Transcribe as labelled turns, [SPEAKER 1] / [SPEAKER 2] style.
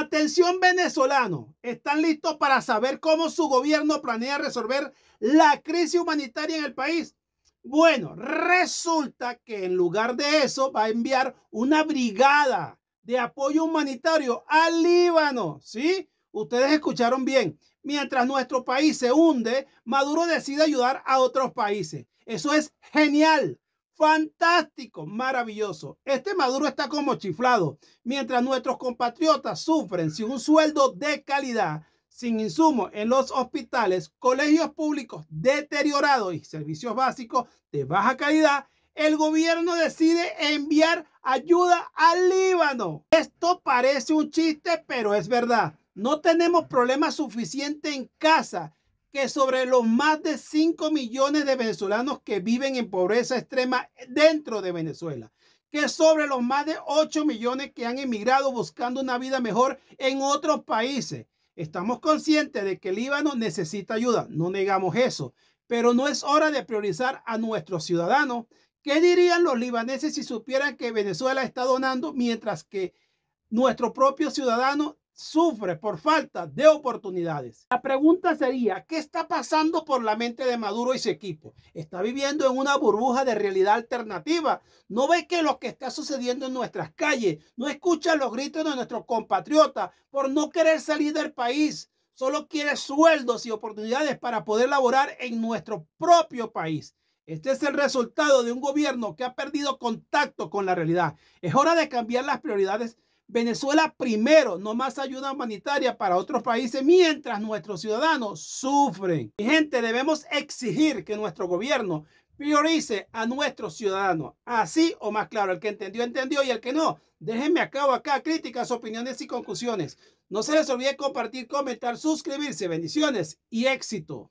[SPEAKER 1] Atención venezolano, ¿están listos para saber cómo su gobierno planea resolver la crisis humanitaria en el país? Bueno, resulta que en lugar de eso va a enviar una brigada de apoyo humanitario al Líbano, ¿sí? Ustedes escucharon bien. Mientras nuestro país se hunde, Maduro decide ayudar a otros países. Eso es genial. Fantástico, maravilloso. Este Maduro está como chiflado, mientras nuestros compatriotas sufren sin un sueldo de calidad, sin insumos en los hospitales, colegios públicos deteriorados y servicios básicos de baja calidad. El gobierno decide enviar ayuda al Líbano. Esto parece un chiste, pero es verdad. No tenemos problemas suficientes en casa que sobre los más de 5 millones de venezolanos que viven en pobreza extrema dentro de Venezuela, que sobre los más de 8 millones que han emigrado buscando una vida mejor en otros países. Estamos conscientes de que Líbano necesita ayuda, no negamos eso, pero no es hora de priorizar a nuestros ciudadanos. ¿Qué dirían los libaneses si supieran que Venezuela está donando mientras que nuestro propio ciudadano? sufre por falta de oportunidades. La pregunta sería, ¿qué está pasando por la mente de Maduro y su equipo? ¿Está viviendo en una burbuja de realidad alternativa? ¿No ve que lo que está sucediendo en nuestras calles? ¿No escucha los gritos de nuestros compatriotas por no querer salir del país? Solo quiere sueldos y oportunidades para poder laborar en nuestro propio país. Este es el resultado de un gobierno que ha perdido contacto con la realidad. Es hora de cambiar las prioridades Venezuela primero, no más ayuda humanitaria para otros países mientras nuestros ciudadanos sufren. Mi gente, debemos exigir que nuestro gobierno priorice a nuestros ciudadanos. Así o más claro, el que entendió, entendió y el que no, déjenme acá acá críticas, opiniones y conclusiones. No se les olvide compartir, comentar, suscribirse. Bendiciones y éxito.